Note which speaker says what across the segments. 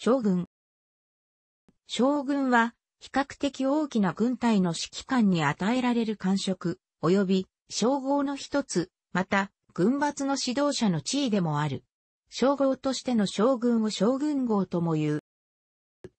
Speaker 1: 将軍。将軍は、比較的大きな軍隊の指揮官に与えられる官職、及び称号の一つ、また、軍閥の指導者の地位でもある。称号としての将軍を将軍号とも言う。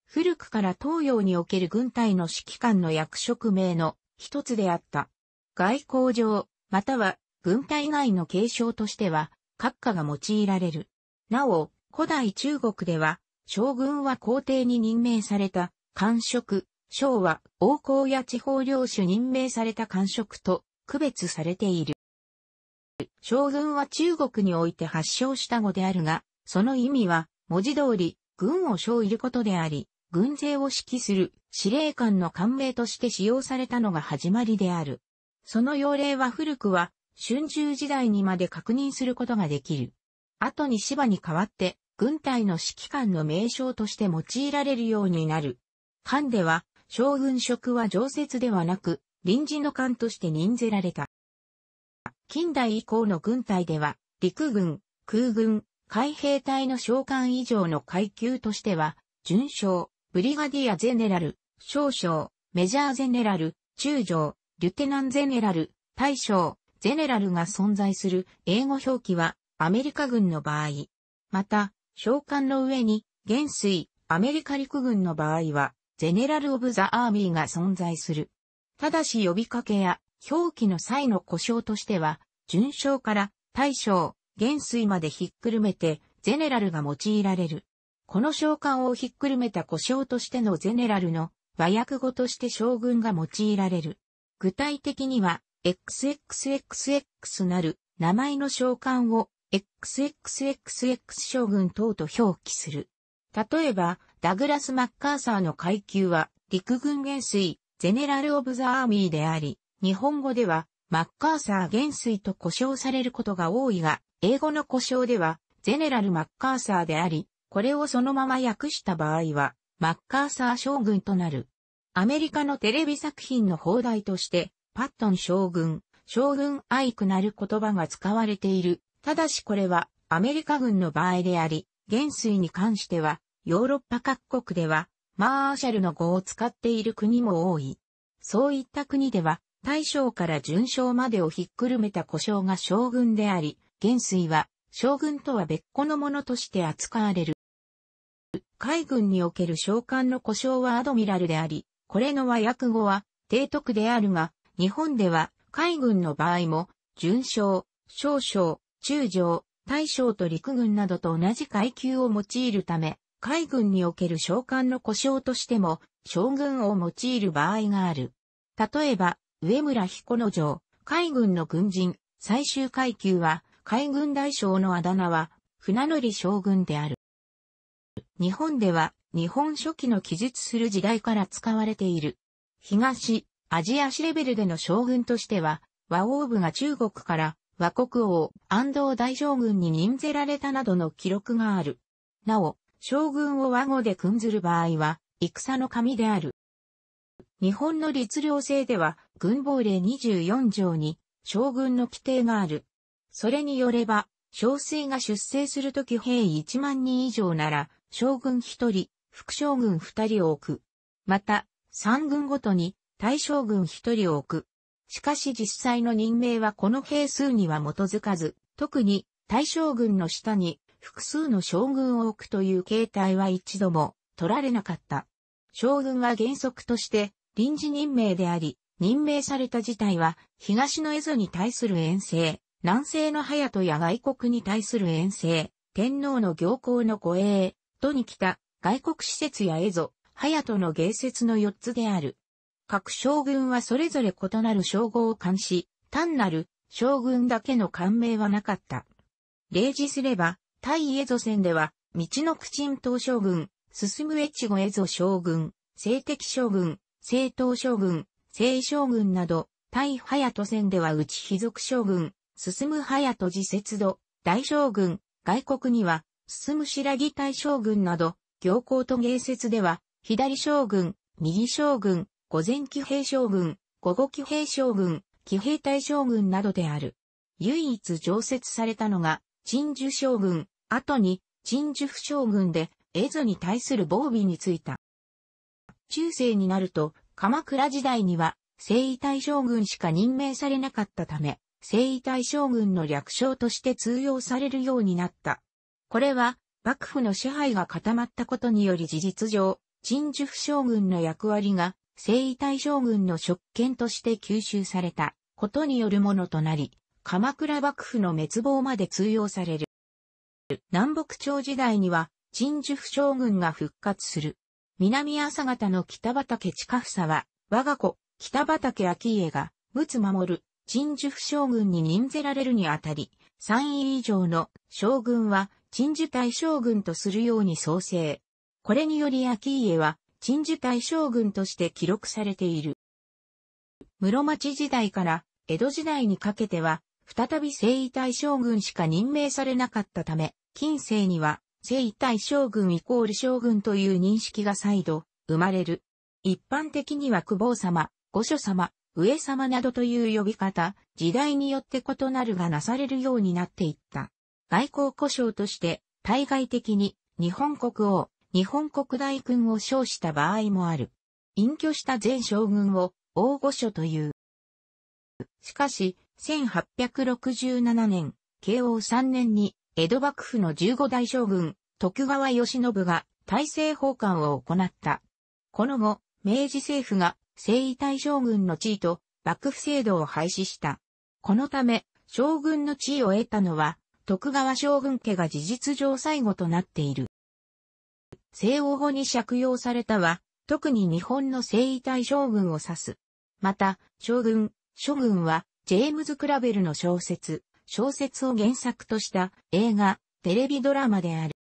Speaker 1: 古くから東洋における軍隊の指揮官の役職名の一つであった。外交上、または軍隊外の継承としては、閣下が用いられる。なお、古代中国では、将軍は皇帝に任命された官職、将は王侯や地方領主任命された官職と区別されている。将軍は中国において発祥した語であるが、その意味は文字通り軍を将いることであり、軍勢を指揮する司令官の官名として使用されたのが始まりである。その用例は古くは春秋時代にまで確認することができる。後に芝に代わって軍隊の指揮官の名称として用いられるようになる。官では、将軍職は常設ではなく、臨時の官として任ぜられた。近代以降の軍隊では、陸軍、空軍、海兵隊の将官以上の階級としては、準将、ブリガディアゼネラル、少将、メジャーゼネラル、中将、リュテナンゼネラル、大将、ゼネラルが存在する英語表記はアメリカ軍の場合。また、召喚の上に、元帥、アメリカ陸軍の場合は、ゼネラル・オブ・ザ・アーミーが存在する。ただし呼びかけや表記の際の故障としては、順将から大将、元帥までひっくるめて、ゼネラルが用いられる。この召喚をひっくるめた故障としてのゼネラルの和訳語として将軍が用いられる。具体的には、XXXX なる名前の召喚を XXXX 将軍等と表記する。例えば、ダグラス・マッカーサーの階級は、陸軍元帥、ゼネラル・オブ・ザ・アーミーであり、日本語では、マッカーサー元帥と呼称されることが多いが、英語の呼称では、ゼネラル・マッカーサーであり、これをそのまま訳した場合は、マッカーサー将軍となる。アメリカのテレビ作品の放題として、パットン将軍、将軍愛くなる言葉が使われているただしこれはアメリカ軍の場合であり、元帥に関してはヨーロッパ各国ではマーシャルの語を使っている国も多い。そういった国では大将から準将までをひっくるめた故障が将軍であり、元帥は将軍とは別個のものとして扱われる。海軍における将官の故障はアドミラルであり、これの和訳語は提督であるが、日本では海軍の場合も、準将、少将、中将、大将と陸軍などと同じ階級を用いるため、海軍における召喚の故障としても、将軍を用いる場合がある。例えば、上村彦之城、海軍の軍人、最終階級は、海軍大将のあだ名は、船乗り将軍である。日本では、日本初期の記述する時代から使われている。東、アジア史レベルでの将軍としては、和王部が中国から和国王、安藤大将軍に任ぜられたなどの記録がある。なお、将軍を和語で訓ずる場合は、戦の神である。日本の律令制では、軍法令24条に、将軍の規定がある。それによれば、小水が出征するとき兵1万人以上なら、将軍1人、副将軍2人を置く。また、3軍ごとに、大将軍1人を置く。しかし実際の任命はこの兵数には基づかず、特に大将軍の下に複数の将軍を置くという形態は一度も取られなかった。将軍は原則として臨時任命であり、任命された事態は東の蝦夷に対する遠征、南西の隼人や外国に対する遠征、天皇の行幸の護衛、都に来た外国施設や蝦夷、隼人の芸説の4つである。各将軍はそれぞれ異なる称号を冠し、単なる将軍だけの官名はなかった。例示すれば、対エゾ戦では、道の口ん東将軍、進む越後エゾ将軍、西敵将軍、聖東将軍、聖将軍など、対ヤト戦では内貴族将軍、進むヤト自節度、大将軍、外国には、進む白木大将軍など、行幸と芸説では、左将軍、右将軍、午前騎兵将軍、午後騎兵将軍、騎兵隊将軍などである。唯一常設されたのが、陳樹将軍、後に陳樹府将軍で、絵図に対する防備についた。中世になると、鎌倉時代には、征夷大将軍しか任命されなかったため、征夷大将軍の略称として通用されるようになった。これは、幕府の支配が固まったことにより事実上、陳樹府将軍の役割が征夷大将軍の職権として吸収されたことによるものとなり、鎌倉幕府の滅亡まで通用される。南北朝時代には、陳寿府将軍が復活する。南朝方の北畠近房は、我が子、北畠昭家が、陸奥守、陳寿府将軍に任せられるにあたり、三位以上の将軍は、陳寿大将軍とするように創生。これにより昭家は、鎮守大将軍として記録されている。室町時代から江戸時代にかけては、再び征夷大将軍しか任命されなかったため、近世には征夷大将軍イコール将軍という認識が再度生まれる。一般的には久保様、御所様、上様などという呼び方、時代によって異なるがなされるようになっていった。外交故障として、対外的に日本国王、日本国大君を称した場合もある。隠居した全将軍を大御所という。しかし、1867年、慶応3年に、江戸幕府の15代将軍、徳川義信が大政奉還を行った。この後、明治政府が征夷大将軍の地位と幕府制度を廃止した。このため、将軍の地位を得たのは、徳川将軍家が事実上最後となっている。西欧語に借用されたは、特に日本の征夷大将軍を指す。また、将軍、諸軍は、ジェームズ・クラベルの小説、小説を原作とした映画、テレビドラマである。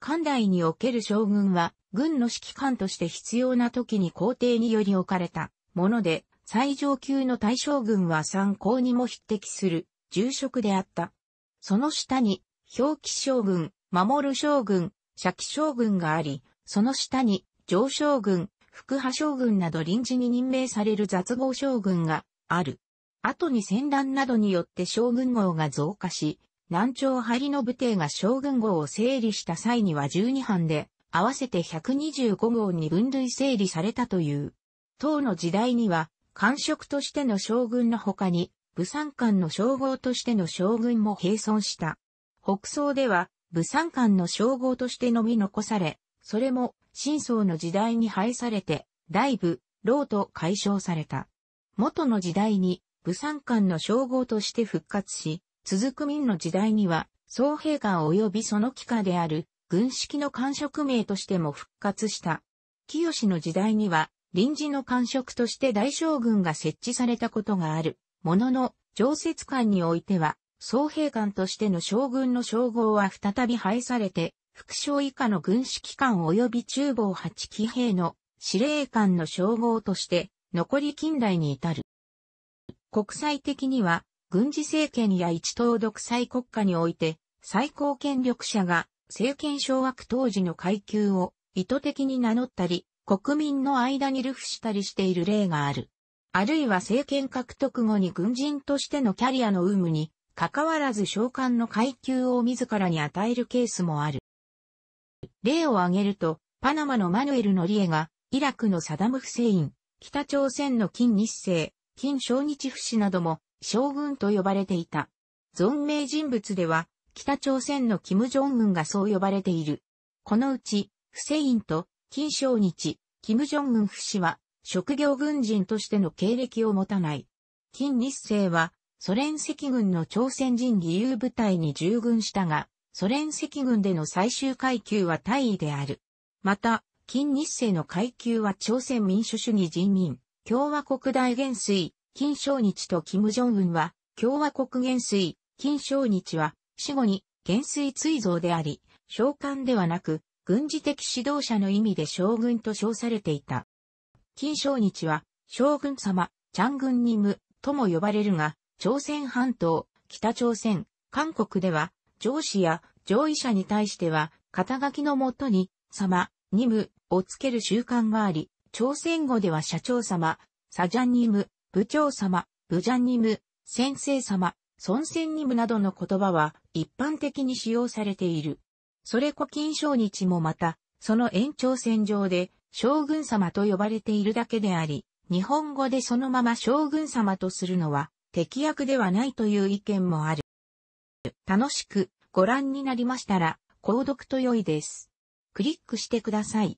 Speaker 1: 関代における将軍は、軍の指揮官として必要な時に皇帝により置かれたもので、最上級の大将軍は参考にも匹敵する重職であった。その下に、表記将軍、守る将軍、社記将軍があり、その下に上将軍、副派将軍など臨時に任命される雑号将軍がある。後に戦乱などによって将軍号が増加し、南朝張の武帝が将軍号を整理した際には12班で、合わせて125号に分類整理されたという。唐の時代には、官職としての将軍の他に、武山官の称号としての将軍も併存した。北宋では、武山間の称号としてのみ残され、それも、真宗の時代に廃されて、大部、老と解消された。元の時代に、武山間の称号として復活し、続く民の時代には、総兵官及びその帰下である、軍式の官職名としても復活した。清の時代には、臨時の官職として大将軍が設置されたことがある。ものの、常設官においては、総兵官としての将軍の称号は再び廃されて、副将以下の軍指揮官及び中房八騎兵の司令官の称号として、残り近代に至る。国際的には、軍事政権や一党独裁国家において、最高権力者が政権掌握当時の階級を意図的に名乗ったり、国民の間に流布したりしている例がある。あるいは政権獲得後に軍人としてのキャリアの有無に関わらず召喚の階級を自らに与えるケースもある。例を挙げると、パナマのマヌエル・ノリエが、イラクのサダム・フセイン、北朝鮮の金日成、金正日不死なども、将軍と呼ばれていた。存命人物では、北朝鮮の金正恩がそう呼ばれている。このうち、フセインと金正日、金正恩不死は、職業軍人としての経歴を持たない。金日成は、ソ連赤軍の朝鮮人義勇部隊に従軍したが、ソ連赤軍での最終階級は大尉である。また、金日成の階級は朝鮮民主主義人民、共和国大元帥、金正日と金正恩は、共和国元帥、金正日は、死後に元帥追贈であり、召喚ではなく、軍事的指導者の意味で将軍と称されていた。金正日は、将軍様、チャン軍任務とも呼ばれるが、朝鮮半島、北朝鮮、韓国では、上司や上位者に対しては、肩書きのもとに、様、任務をつける習慣があり、朝鮮語では社長様、サジャン任務、部長様、部ジャン任務、先生様、孫仙任務などの言葉は一般的に使用されている。それ古今小日もまた、その延長線上で将軍様と呼ばれているだけであり、日本語でそのまま将軍様とするのは適役ではないという意見もある。楽しくご覧になりましたら、購読と良いです。クリックしてください。